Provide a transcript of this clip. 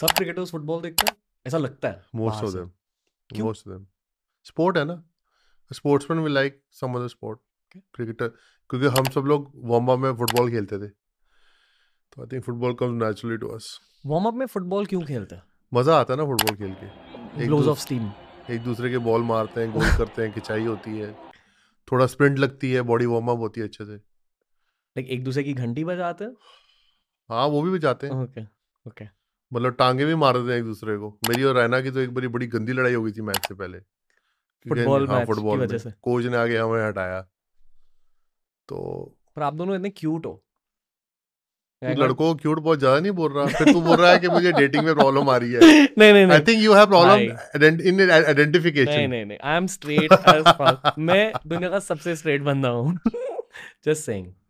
सब cricketers football देखते हैं ऐसा लगता है most of them most of them sport है ना sportsman we like some other sport cricketer क्योंकि हम सब लोग वार्म अप में फुटबॉल खेलते थे तो I think football comes naturally to us warm up में फुटबॉल क्यों खेलते हैं मजा आता है ना फुटबॉल खेल के एक ब्लोज ऑफ स्टीम एक दूसरे के बॉल मारते हैं गोल करते हैं खिंचाई होती है थोड़ा स्प्रिंट लगती है बॉडी वार्म अप होती है अच्छे से लाइक एक दूसरे की घंटी बजाते हैं हाँ वो भी बजाते हैं ओके ओके मतलब टांगे भी मार देते हैं एक दूसरे को मेरी और रैना की तो एक बड़ी बड़ी गंदी लड़ाई हो गई थी मैच से पहले फुटबॉल हाँ, फुटबॉल कोच ने आगे हमें हटाया तो पर आप दोनों इतने क्यूट हो लड़कों को क्यूट बहुत ज्यादा नहीं बोल रहा फिर तू बोल रहा है कि मुझे डेटिंग में प्रॉब्लम आ रही है नहीं नहीं I think you have problem in identification नहीं नहीं नहीं आई एम स्ट्रेट मैं दुनिया का सबसे स्ट्रेट बंदा हूं जस्ट सेइंग